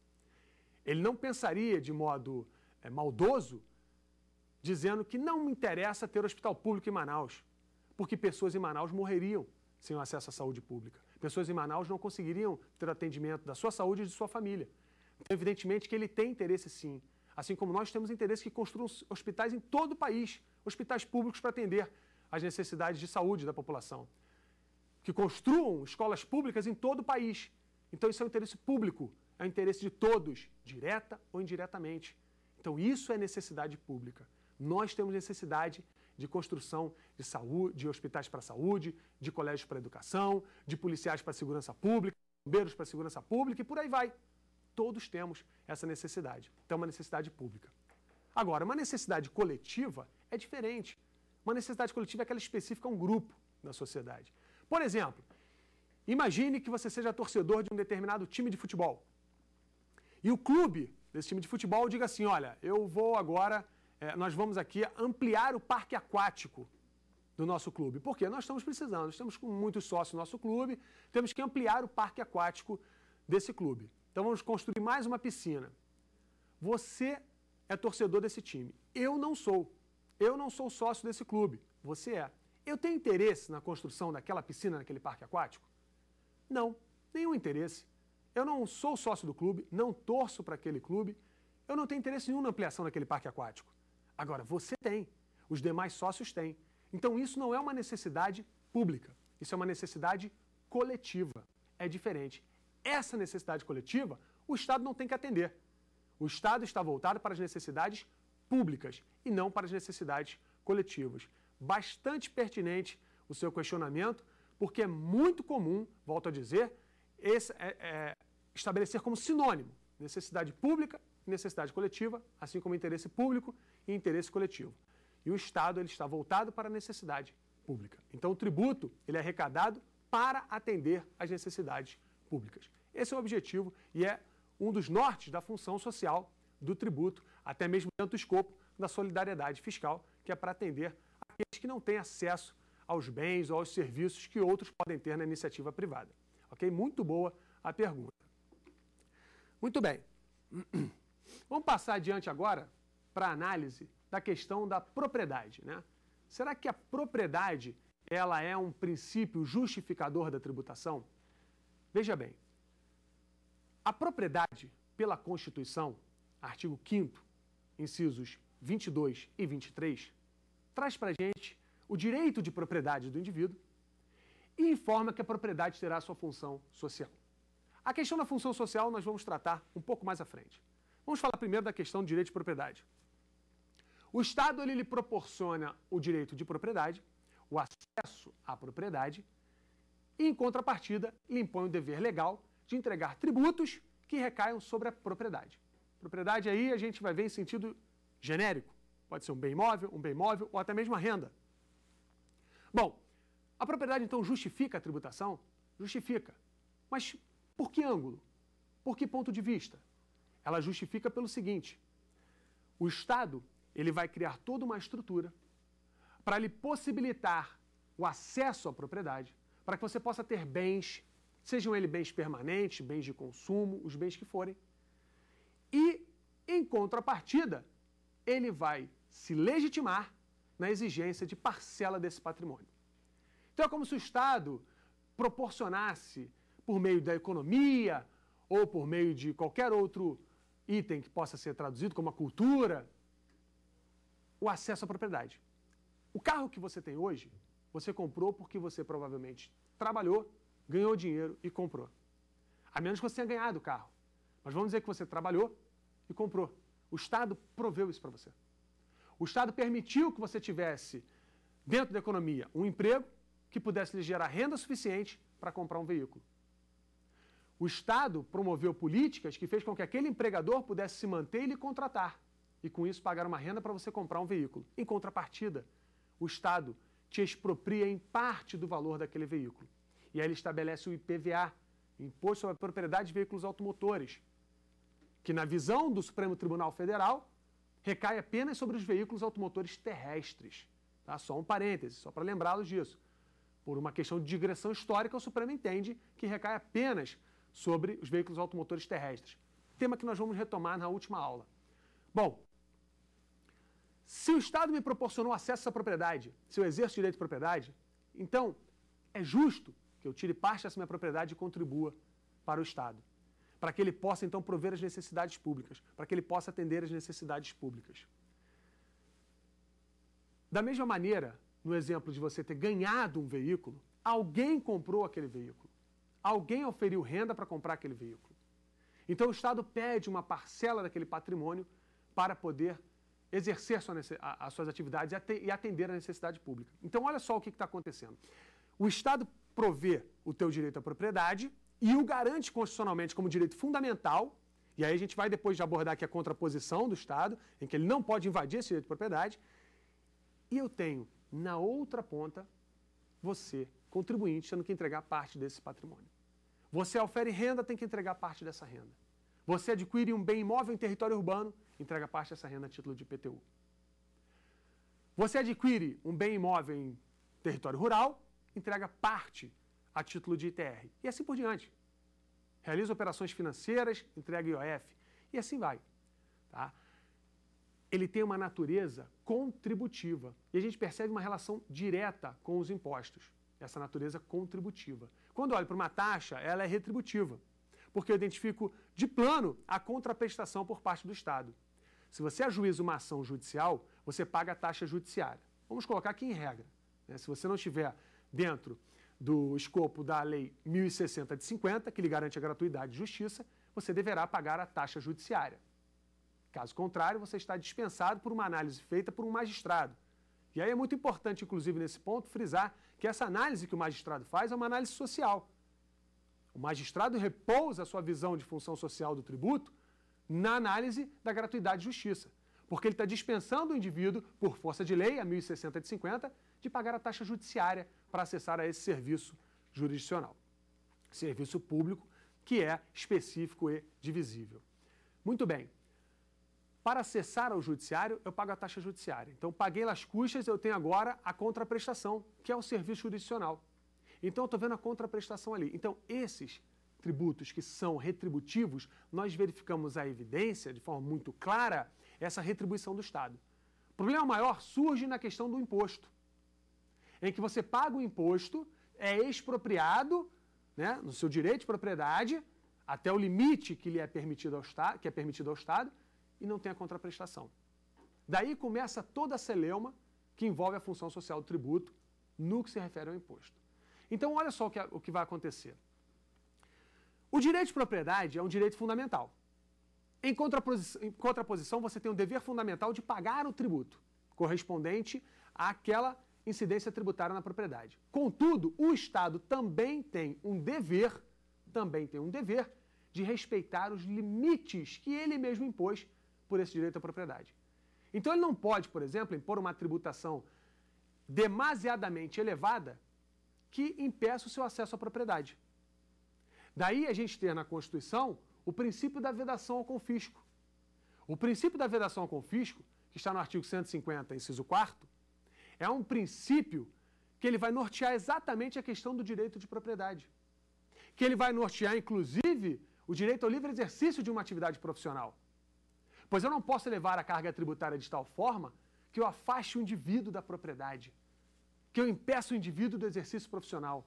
Ele não pensaria de modo é, maldoso dizendo que não me interessa ter hospital público em Manaus, porque pessoas em Manaus morreriam sem o acesso à saúde pública. Pessoas em Manaus não conseguiriam ter atendimento da sua saúde e de sua família. Então, evidentemente que ele tem interesse sim, assim como nós temos interesse que construam hospitais em todo o país, hospitais públicos para atender às necessidades de saúde da população, que construam escolas públicas em todo o país. Então isso é um interesse público, é um interesse de todos, direta ou indiretamente. Então isso é necessidade pública. Nós temos necessidade de construção de saúde, de hospitais para a saúde, de colégios para a educação, de policiais para a segurança pública, bombeiros para a segurança pública e por aí vai. Todos temos essa necessidade. Então, é uma necessidade pública. Agora, uma necessidade coletiva é diferente. Uma necessidade coletiva é aquela específica a é um grupo da sociedade. Por exemplo, imagine que você seja torcedor de um determinado time de futebol. E o clube desse time de futebol diga assim: olha, eu vou agora, é, nós vamos aqui ampliar o parque aquático do nosso clube. Porque nós estamos precisando, nós temos muitos sócios no nosso clube, temos que ampliar o parque aquático desse clube. Então vamos construir mais uma piscina. Você é torcedor desse time. Eu não sou. Eu não sou sócio desse clube. Você é. Eu tenho interesse na construção daquela piscina naquele parque aquático? Não, nenhum interesse. Eu não sou sócio do clube, não torço para aquele clube, eu não tenho interesse nenhum na ampliação daquele parque aquático. Agora, você tem, os demais sócios têm. Então, isso não é uma necessidade pública, isso é uma necessidade coletiva. É diferente. Essa necessidade coletiva, o Estado não tem que atender. O Estado está voltado para as necessidades públicas e não para as necessidades coletivas. Bastante pertinente o seu questionamento, porque é muito comum, volto a dizer, esse, é, é, estabelecer como sinônimo necessidade pública e necessidade coletiva, assim como interesse público e interesse coletivo. E o Estado ele está voltado para a necessidade pública. Então, o tributo ele é arrecadado para atender às necessidades públicas públicas. Esse é o objetivo e é um dos nortes da função social do tributo, até mesmo dentro do escopo da solidariedade fiscal, que é para atender aqueles que não têm acesso aos bens ou aos serviços que outros podem ter na iniciativa privada. Ok? Muito boa a pergunta. Muito bem. Vamos passar adiante agora para a análise da questão da propriedade. Né? Será que a propriedade ela é um princípio justificador da tributação? Veja bem, a propriedade pela Constituição, artigo 5 incisos 22 e 23, traz para a gente o direito de propriedade do indivíduo e informa que a propriedade terá sua função social. A questão da função social nós vamos tratar um pouco mais à frente. Vamos falar primeiro da questão do direito de propriedade. O Estado ele lhe proporciona o direito de propriedade, o acesso à propriedade e, em contrapartida, lhe impõe o dever legal de entregar tributos que recaiam sobre a propriedade. Propriedade aí a gente vai ver em sentido genérico. Pode ser um bem imóvel, um bem móvel ou até mesmo a renda. Bom, a propriedade então justifica a tributação? Justifica. Mas por que ângulo? Por que ponto de vista? Ela justifica pelo seguinte: o Estado ele vai criar toda uma estrutura para lhe possibilitar o acesso à propriedade, para que você possa ter bens, sejam eles bens permanentes, bens de consumo, os bens que forem. E, em contrapartida, ele vai se legitimar na exigência de parcela desse patrimônio. Então, é como se o Estado proporcionasse, por meio da economia ou por meio de qualquer outro item que possa ser traduzido como a cultura, o acesso à propriedade. O carro que você tem hoje você comprou porque você provavelmente trabalhou, ganhou dinheiro e comprou. A menos que você tenha ganhado o carro. Mas vamos dizer que você trabalhou e comprou. O Estado proveu isso para você. O Estado permitiu que você tivesse, dentro da economia, um emprego que pudesse lhe gerar renda suficiente para comprar um veículo. O Estado promoveu políticas que fez com que aquele empregador pudesse se manter e lhe contratar, e com isso pagar uma renda para você comprar um veículo. Em contrapartida, o Estado te expropria em parte do valor daquele veículo. E aí ele estabelece o IPVA, Imposto sobre a Propriedade de Veículos Automotores, que na visão do Supremo Tribunal Federal recai apenas sobre os veículos automotores terrestres. Tá? Só um parêntese, só para lembrá-los disso. Por uma questão de digressão histórica, o Supremo entende que recai apenas sobre os veículos automotores terrestres. Tema que nós vamos retomar na última aula. Bom, se o Estado me proporcionou acesso à propriedade, se eu exerço direito de propriedade, então é justo que eu tire parte dessa minha propriedade e contribua para o Estado, para que ele possa então prover as necessidades públicas, para que ele possa atender as necessidades públicas. Da mesma maneira, no exemplo de você ter ganhado um veículo, alguém comprou aquele veículo. Alguém oferiu renda para comprar aquele veículo. Então o Estado pede uma parcela daquele patrimônio para poder exercer as suas atividades e atender à necessidade pública. Então, olha só o que está acontecendo. O Estado provê o teu direito à propriedade e o garante constitucionalmente como direito fundamental, e aí a gente vai depois de abordar aqui a contraposição do Estado, em que ele não pode invadir esse direito de propriedade, e eu tenho, na outra ponta, você, contribuinte, tendo que entregar parte desse patrimônio. Você ofere renda, tem que entregar parte dessa renda. Você adquire um bem imóvel em território urbano, entrega parte dessa renda a título de IPTU. Você adquire um bem imóvel em território rural, entrega parte a título de ITR. E assim por diante. Realiza operações financeiras, entrega IOF. E assim vai. Tá? Ele tem uma natureza contributiva. E a gente percebe uma relação direta com os impostos. Essa natureza contributiva. Quando olho para uma taxa, ela é retributiva. Porque eu identifico de plano a contraprestação por parte do Estado. Se você ajuiza uma ação judicial, você paga a taxa judiciária. Vamos colocar aqui em regra. Né? Se você não estiver dentro do escopo da Lei 1060 de 50, que lhe garante a gratuidade de justiça, você deverá pagar a taxa judiciária. Caso contrário, você está dispensado por uma análise feita por um magistrado. E aí é muito importante, inclusive, nesse ponto, frisar que essa análise que o magistrado faz é uma análise social. O magistrado repousa a sua visão de função social do tributo na análise da gratuidade de justiça, porque ele está dispensando o indivíduo, por força de lei, a 1060 de 50, de pagar a taxa judiciária para acessar a esse serviço jurisdicional. Serviço público que é específico e divisível. Muito bem. Para acessar ao judiciário, eu pago a taxa judiciária. Então, paguei as custas, eu tenho agora a contraprestação, que é o serviço jurisdicional. Então, eu estou vendo a contraprestação ali. Então, esses tributos que são retributivos, nós verificamos a evidência, de forma muito clara, essa retribuição do Estado. O problema maior surge na questão do imposto, em que você paga o imposto, é expropriado, né, no seu direito de propriedade, até o limite que lhe é permitido ao Estado, que é permitido ao Estado, e não tem a contraprestação. Daí começa toda a celeuma que envolve a função social do tributo no que se refere ao imposto. Então, olha só o que, o que vai acontecer. O direito de propriedade é um direito fundamental. Em contraposição, em contraposição, você tem o dever fundamental de pagar o tributo correspondente àquela incidência tributária na propriedade. Contudo, o Estado também tem um dever, também tem um dever de respeitar os limites que ele mesmo impôs por esse direito à propriedade. Então ele não pode, por exemplo, impor uma tributação demasiadamente elevada que impeça o seu acesso à propriedade. Daí a gente ter na Constituição o princípio da vedação ao confisco. O princípio da vedação ao confisco, que está no artigo 150, inciso 4, é um princípio que ele vai nortear exatamente a questão do direito de propriedade. Que ele vai nortear, inclusive, o direito ao livre exercício de uma atividade profissional. Pois eu não posso elevar a carga tributária de tal forma que eu afaste o indivíduo da propriedade, que eu impeça o indivíduo do exercício profissional.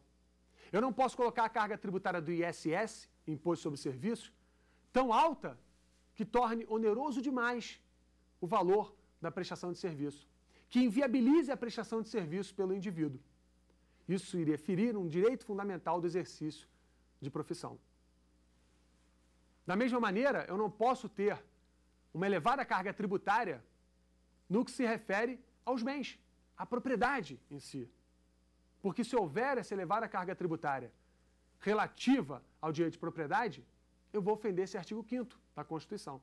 Eu não posso colocar a carga tributária do ISS, Imposto sobre Serviço, tão alta que torne oneroso demais o valor da prestação de serviço, que inviabilize a prestação de serviço pelo indivíduo. Isso iria ferir um direito fundamental do exercício de profissão. Da mesma maneira, eu não posso ter uma elevada carga tributária no que se refere aos bens, à propriedade em si. Porque se houver essa elevada carga tributária relativa ao direito de propriedade, eu vou ofender esse artigo 5 da Constituição.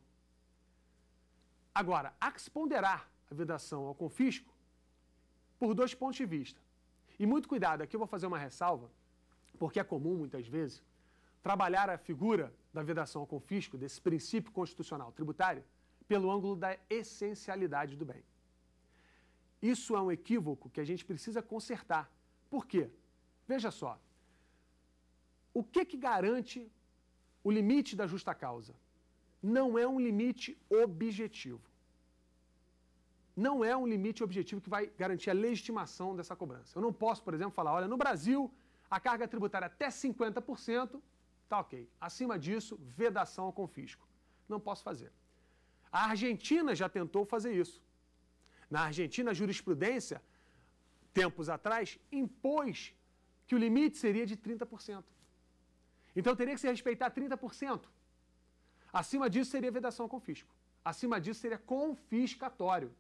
Agora, há que se ponderar a vedação ao confisco por dois pontos de vista. E muito cuidado, aqui eu vou fazer uma ressalva, porque é comum muitas vezes trabalhar a figura da vedação ao confisco, desse princípio constitucional tributário, pelo ângulo da essencialidade do bem. Isso é um equívoco que a gente precisa consertar, por quê? Veja só. O que, que garante o limite da justa causa? Não é um limite objetivo. Não é um limite objetivo que vai garantir a legitimação dessa cobrança. Eu não posso, por exemplo, falar: olha, no Brasil, a carga tributária até 50%, tá ok. Acima disso, vedação ao confisco. Não posso fazer. A Argentina já tentou fazer isso. Na Argentina, a jurisprudência tempos atrás, impôs que o limite seria de 30%. Então teria que se respeitar 30%. Acima disso seria vedação ao confisco. Acima disso seria confiscatório.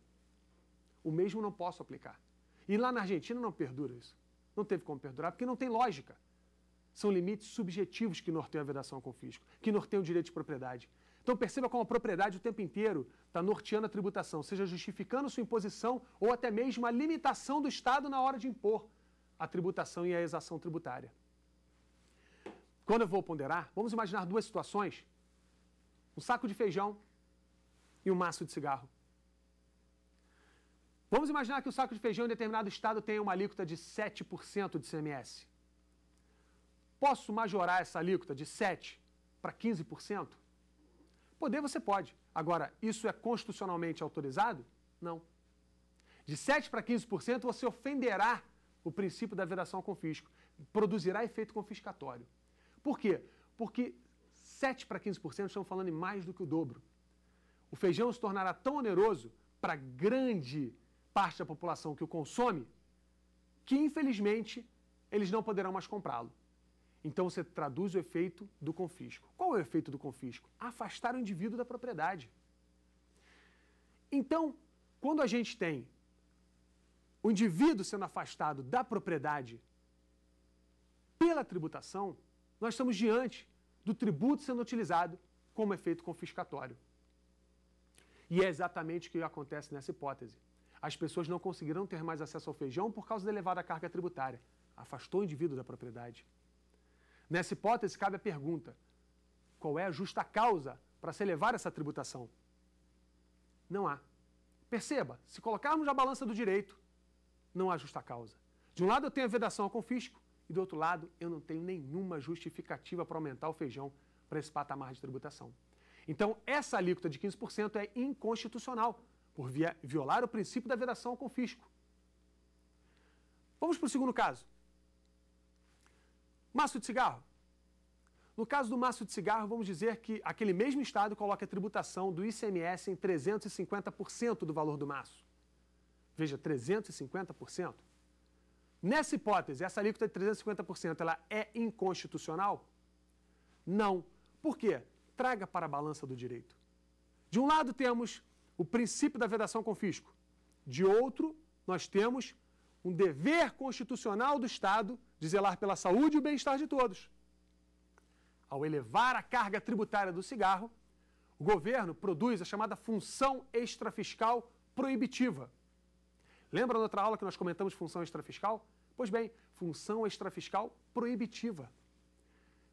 O mesmo não posso aplicar. E lá na Argentina não perdura isso. Não teve como perdurar, porque não tem lógica. São limites subjetivos que norteiam a vedação ao confisco, que norteiam o direito de propriedade, então perceba como a propriedade o tempo inteiro está norteando a tributação, seja justificando sua imposição ou até mesmo a limitação do Estado na hora de impor a tributação e a exação tributária. Quando eu vou ponderar, vamos imaginar duas situações: um saco de feijão e um maço de cigarro. Vamos imaginar que o saco de feijão em determinado estado tenha uma alíquota de 7% de CMS. Posso majorar essa alíquota de 7% para 15%? Poder você pode. Agora, isso é constitucionalmente autorizado? Não. De 7 para 15% você ofenderá o princípio da vedação ao confisco, produzirá efeito confiscatório. Por quê? Porque 7 para 15% estão falando em mais do que o dobro. O feijão se tornará tão oneroso para grande parte da população que o consome que, infelizmente, eles não poderão mais comprá-lo. Então você traduz o efeito do confisco. Qual é o efeito do confisco? Afastar o indivíduo da propriedade. Então, quando a gente tem o indivíduo sendo afastado da propriedade pela tributação, nós estamos diante do tributo sendo utilizado como efeito confiscatório. E é exatamente o que acontece nessa hipótese. As pessoas não conseguirão ter mais acesso ao feijão por causa da elevada carga tributária. Afastou o indivíduo da propriedade. Nessa hipótese, cabe a pergunta: qual é a justa causa para se elevar essa tributação? Não há. Perceba, se colocarmos a balança do direito, não há justa causa. De um lado eu tenho a vedação ao confisco, e do outro lado eu não tenho nenhuma justificativa para aumentar o feijão para esse patamar de tributação. Então, essa alíquota de 15% é inconstitucional, por via, violar o princípio da vedação ao confisco. Vamos para o segundo caso. Maço de cigarro. No caso do maço de cigarro, vamos dizer que aquele mesmo Estado coloca a tributação do ICMS em 350% do valor do maço. Veja, 350%. Nessa hipótese, essa alíquota de 350% ela é inconstitucional? Não. Por quê? Traga para a balança do direito. De um lado temos o princípio da vedação com fisco. De outro, nós temos um dever constitucional do Estado de zelar pela saúde e o bem-estar de todos. Ao elevar a carga tributária do cigarro, o governo produz a chamada função extrafiscal proibitiva. Lembra na outra aula que nós comentamos função extrafiscal? Pois bem, função extrafiscal proibitiva.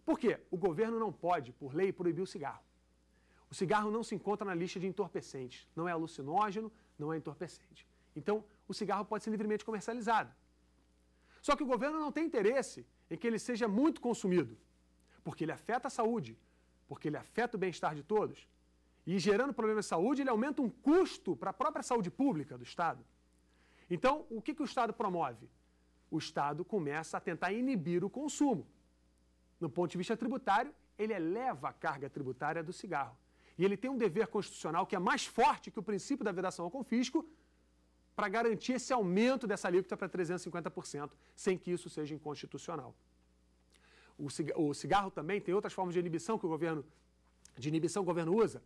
Por quê? O governo não pode, por lei, proibir o cigarro. O cigarro não se encontra na lista de entorpecentes. Não é alucinógeno, não é entorpecente. Então, o cigarro pode ser livremente comercializado. Só que o governo não tem interesse em que ele seja muito consumido, porque ele afeta a saúde, porque ele afeta o bem-estar de todos. E gerando problemas de saúde, ele aumenta um custo para a própria saúde pública do Estado. Então, o que, que o Estado promove? O Estado começa a tentar inibir o consumo. No ponto de vista tributário, ele eleva a carga tributária do cigarro. E ele tem um dever constitucional que é mais forte que o princípio da vedação ao confisco, para garantir esse aumento dessa alíquota para 350%, sem que isso seja inconstitucional. O cigarro também tem outras formas de inibição que o governo de inibição o governo usa,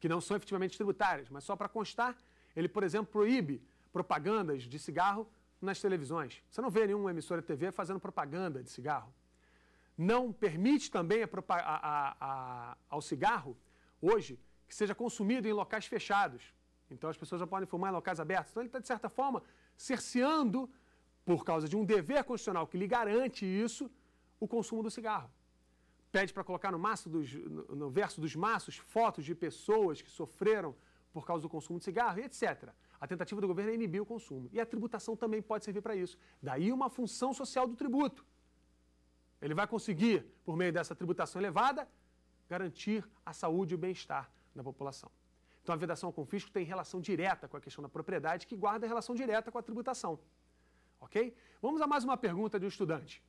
que não são efetivamente tributárias, mas só para constar, ele, por exemplo, proíbe propagandas de cigarro nas televisões. Você não vê nenhuma emissora de TV fazendo propaganda de cigarro. Não permite também a, a, a, ao cigarro, hoje, que seja consumido em locais fechados. Então as pessoas já podem fumar em locais abertos. Então ele está, de certa forma, cerceando, por causa de um dever constitucional que lhe garante isso, o consumo do cigarro. Pede para colocar no, maço dos, no, no verso dos maços fotos de pessoas que sofreram por causa do consumo de cigarro e etc. A tentativa do governo é inibir o consumo. E a tributação também pode servir para isso. Daí uma função social do tributo. Ele vai conseguir, por meio dessa tributação elevada, garantir a saúde e o bem-estar da população. Então a vedação ao confisco tem relação direta com a questão da propriedade, que guarda relação direta com a tributação. Ok? Vamos a mais uma pergunta de um estudante.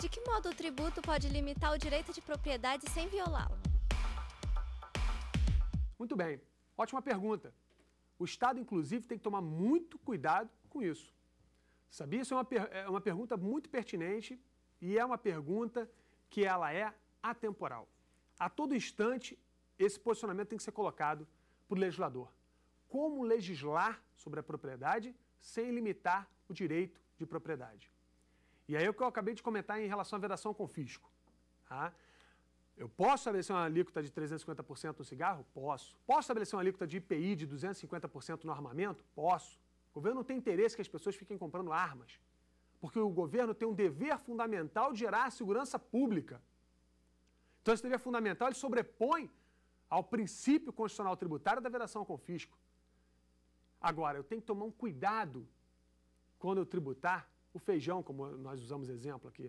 De que modo o tributo pode limitar o direito de propriedade sem violá-lo? Muito bem, ótima pergunta. O Estado, inclusive, tem que tomar muito cuidado com isso. Sabia? Isso é uma, é uma pergunta muito pertinente e é uma pergunta que ela é atemporal. A todo instante, esse posicionamento tem que ser colocado para o legislador. Como legislar sobre a propriedade sem limitar o direito de propriedade? E aí é o que eu acabei de comentar em relação à vedação com fisco. Tá? Eu posso estabelecer uma alíquota de 350% no cigarro? Posso. Posso estabelecer uma alíquota de IPI de 250% no armamento? Posso. O governo não tem interesse que as pessoas fiquem comprando armas, porque o governo tem um dever fundamental de gerar a segurança pública. Então, esse dever fundamental ele sobrepõe ao princípio constitucional tributário da vedação ao confisco. Agora, eu tenho que tomar um cuidado quando eu tributar o feijão, como nós usamos exemplo aqui.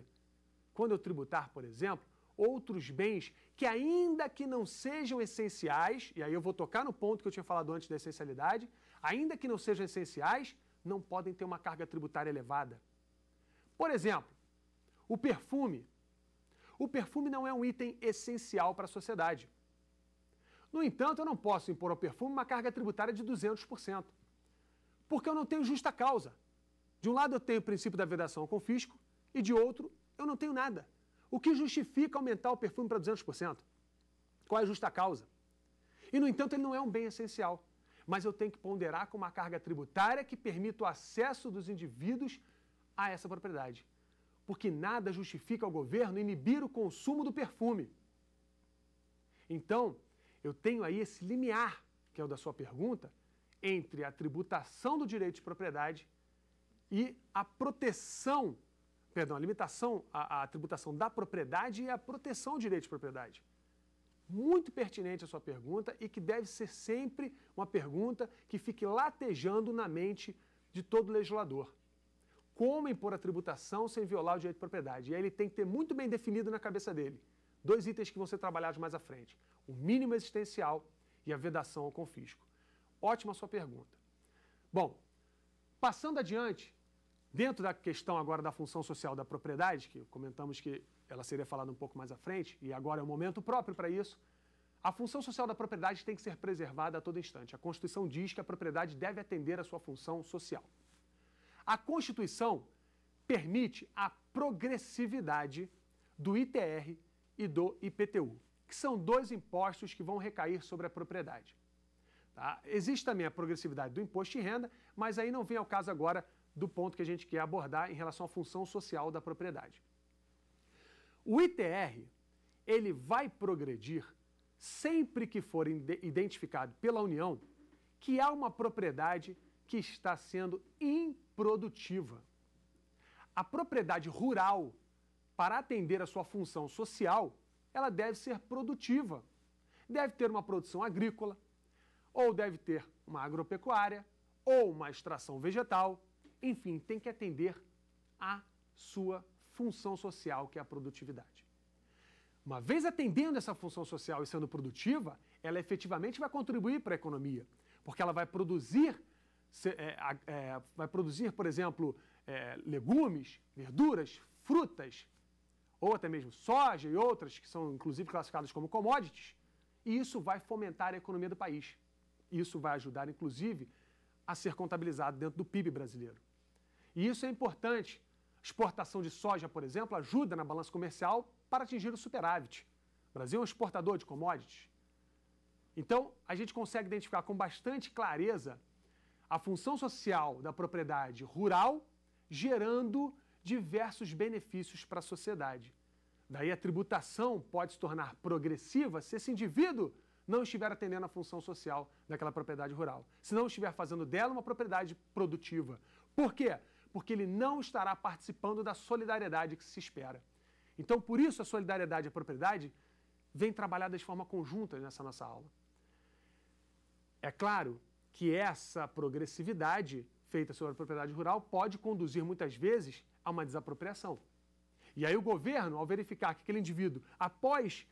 Quando eu tributar, por exemplo, outros bens que, ainda que não sejam essenciais, e aí eu vou tocar no ponto que eu tinha falado antes da essencialidade, ainda que não sejam essenciais, não podem ter uma carga tributária elevada. Por exemplo, o perfume o perfume não é um item essencial para a sociedade. No entanto, eu não posso impor ao perfume uma carga tributária de 200%, porque eu não tenho justa causa. De um lado, eu tenho o princípio da vedação ao confisco, e de outro, eu não tenho nada. O que justifica aumentar o perfume para 200%? Qual é a justa causa? E, no entanto, ele não é um bem essencial, mas eu tenho que ponderar com uma carga tributária que permita o acesso dos indivíduos a essa propriedade porque nada justifica ao governo inibir o consumo do perfume. Então, eu tenho aí esse limiar, que é o da sua pergunta, entre a tributação do direito de propriedade e a proteção, perdão, a limitação, a, tributação da propriedade e a proteção do direito de propriedade. Muito pertinente a sua pergunta e que deve ser sempre uma pergunta que fique latejando na mente de todo legislador como impor a tributação sem violar o direito de propriedade. E aí ele tem que ter muito bem definido na cabeça dele dois itens que vão ser trabalhados mais à frente: o mínimo existencial e a vedação ao confisco. Ótima sua pergunta. Bom, passando adiante, dentro da questão agora da função social da propriedade, que comentamos que ela seria falada um pouco mais à frente, e agora é o momento próprio para isso, a função social da propriedade tem que ser preservada a todo instante. A Constituição diz que a propriedade deve atender à sua função social. A Constituição permite a progressividade do ITR e do IPTU, que são dois impostos que vão recair sobre a propriedade. Tá? Existe também a progressividade do imposto de renda, mas aí não vem ao caso agora do ponto que a gente quer abordar em relação à função social da propriedade. O ITR ele vai progredir sempre que for identificado pela União que há uma propriedade que está sendo improdutiva. A propriedade rural, para atender a sua função social, ela deve ser produtiva. Deve ter uma produção agrícola, ou deve ter uma agropecuária, ou uma extração vegetal. Enfim, tem que atender a sua função social, que é a produtividade. Uma vez atendendo essa função social e sendo produtiva, ela efetivamente vai contribuir para a economia, porque ela vai produzir é, é, vai produzir, por exemplo, é, legumes, verduras, frutas, ou até mesmo soja e outras, que são inclusive classificadas como commodities, e isso vai fomentar a economia do país. Isso vai ajudar, inclusive, a ser contabilizado dentro do PIB brasileiro. E isso é importante. Exportação de soja, por exemplo, ajuda na balança comercial para atingir o superávit. O Brasil é um exportador de commodities. Então, a gente consegue identificar com bastante clareza a função social da propriedade rural, gerando diversos benefícios para a sociedade. Daí a tributação pode se tornar progressiva se esse indivíduo não estiver atendendo à função social daquela propriedade rural, se não estiver fazendo dela uma propriedade produtiva. Por quê? Porque ele não estará participando da solidariedade que se espera. Então, por isso, a solidariedade e a propriedade vêm trabalhadas de forma conjunta nessa nossa aula. É claro que essa progressividade feita sobre a propriedade rural pode conduzir muitas vezes a uma desapropriação. E aí o governo, ao verificar que aquele indivíduo, após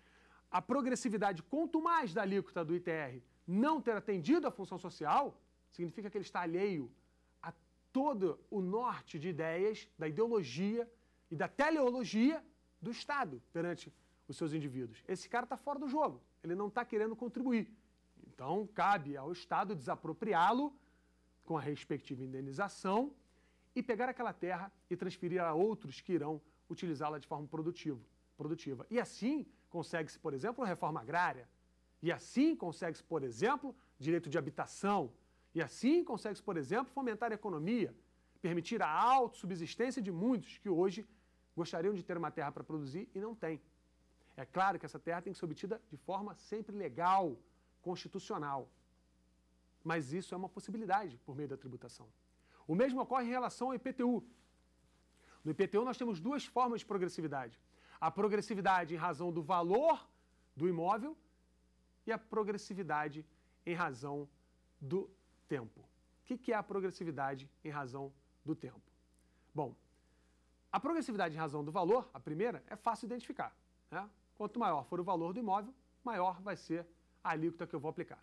a progressividade quanto mais da alíquota do ITR não ter atendido a função social, significa que ele está alheio a todo o norte de ideias, da ideologia e da teleologia do Estado perante os seus indivíduos. Esse cara está fora do jogo, ele não está querendo contribuir. Então, cabe ao Estado desapropriá-lo com a respectiva indenização e pegar aquela terra e transferir a outros que irão utilizá-la de forma produtivo, produtiva. E assim consegue-se, por exemplo, reforma agrária. E assim consegue-se, por exemplo, direito de habitação. E assim consegue-se, por exemplo, fomentar a economia, permitir a autossubsistência de muitos que hoje gostariam de ter uma terra para produzir e não têm. É claro que essa terra tem que ser obtida de forma sempre legal, constitucional. Mas isso é uma possibilidade por meio da tributação. O mesmo ocorre em relação ao IPTU. No IPTU nós temos duas formas de progressividade. A progressividade em razão do valor do imóvel e a progressividade em razão do tempo. O que é a progressividade em razão do tempo? Bom, a progressividade em razão do valor, a primeira, é fácil identificar. Né? Quanto maior for o valor do imóvel, maior vai ser a alíquota tá que eu vou aplicar.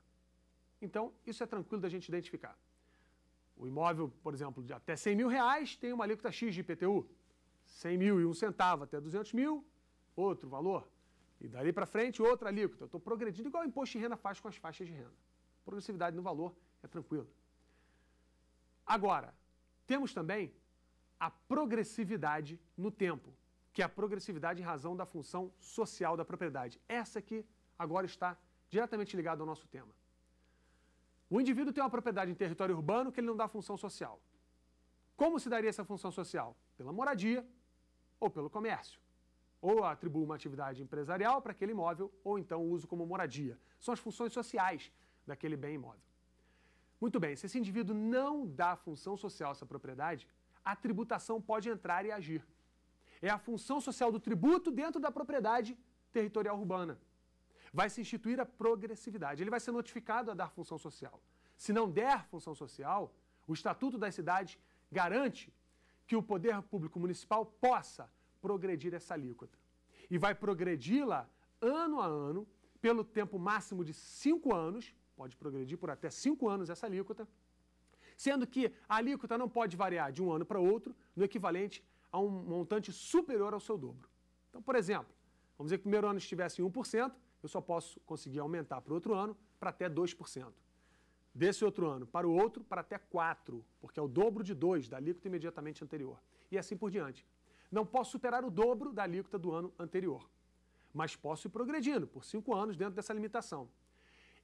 Então, isso é tranquilo da gente identificar. O imóvel, por exemplo, de até 100 mil reais tem uma alíquota X de IPTU, 100 mil e um centavo até 200 mil, outro valor. E dali para frente, outra alíquota. estou progredindo igual o imposto de renda faz com as faixas de renda. Progressividade no valor é tranquilo. Agora, temos também a progressividade no tempo, que é a progressividade em razão da função social da propriedade. Essa aqui agora está diretamente ligado ao nosso tema. O indivíduo tem uma propriedade em território urbano que ele não dá função social. Como se daria essa função social? Pela moradia ou pelo comércio. Ou atribui uma atividade empresarial para aquele imóvel, ou então o uso como moradia. São as funções sociais daquele bem imóvel. Muito bem, se esse indivíduo não dá função social a essa propriedade, a tributação pode entrar e agir. É a função social do tributo dentro da propriedade territorial urbana vai se instituir a progressividade. Ele vai ser notificado a dar função social. Se não der função social, o Estatuto das Cidades garante que o poder público municipal possa progredir essa alíquota. E vai progredi-la ano a ano, pelo tempo máximo de cinco anos, pode progredir por até cinco anos essa alíquota, sendo que a alíquota não pode variar de um ano para outro no equivalente a um montante superior ao seu dobro. Então, por exemplo, vamos dizer que o primeiro ano estivesse em 1%, eu só posso conseguir aumentar para o outro ano para até 2%. Desse outro ano para o outro, para até 4%, porque é o dobro de 2 da alíquota imediatamente anterior. E assim por diante. Não posso superar o dobro da alíquota do ano anterior, mas posso ir progredindo por 5 anos dentro dessa limitação.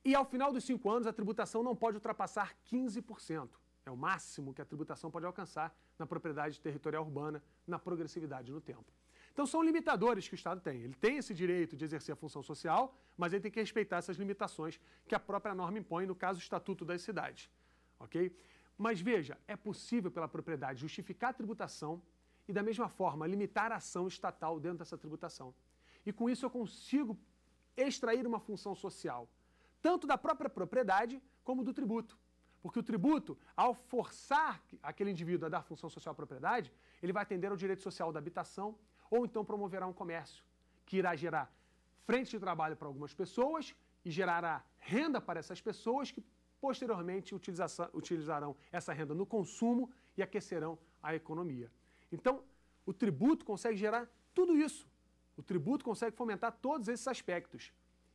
E ao final dos 5 anos, a tributação não pode ultrapassar 15%. É o máximo que a tributação pode alcançar na propriedade territorial urbana, na progressividade no tempo. Então são limitadores que o Estado tem. Ele tem esse direito de exercer a função social, mas ele tem que respeitar essas limitações que a própria norma impõe, no caso, o Estatuto das Cidades. Ok? Mas veja, é possível pela propriedade justificar a tributação e, da mesma forma, limitar a ação estatal dentro dessa tributação. E com isso eu consigo extrair uma função social, tanto da própria propriedade como do tributo. Porque o tributo, ao forçar aquele indivíduo a dar função social à propriedade, ele vai atender ao direito social da habitação, ou então promoverá um comércio que irá gerar frente de trabalho para algumas pessoas e gerará renda para essas pessoas que posteriormente utilizarão essa renda no consumo e aquecerão a economia. Então, o tributo consegue gerar tudo isso. O tributo consegue fomentar todos esses aspectos.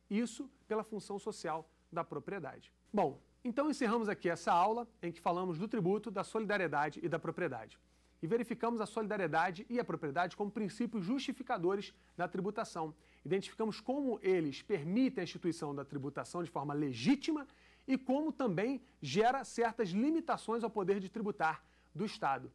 Isso pela função social da propriedade. Bom, então encerramos aqui essa aula em que falamos do tributo, da solidariedade e da propriedade e verificamos a solidariedade e a propriedade como princípios justificadores da tributação. Identificamos como eles permitem a instituição da tributação de forma legítima e como também gera certas limitações ao poder de tributar do Estado.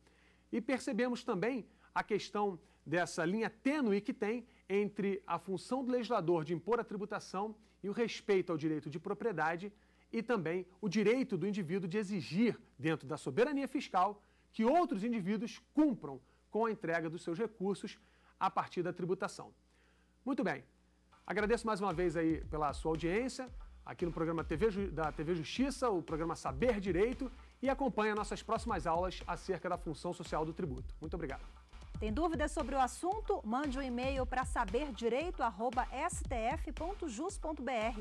E percebemos também a questão dessa linha tênue que tem entre a função do legislador de impor a tributação e o respeito ao direito de propriedade e também o direito do indivíduo de exigir, dentro da soberania fiscal, que outros indivíduos cumpram com a entrega dos seus recursos a partir da tributação. Muito bem. Agradeço mais uma vez aí pela sua audiência aqui no programa TV, da TV Justiça, o programa Saber Direito, e acompanhe nossas próximas aulas acerca da função social do tributo. Muito obrigado. Tem dúvidas sobre o assunto? Mande um e-mail para saberdireito@stf.jus.br.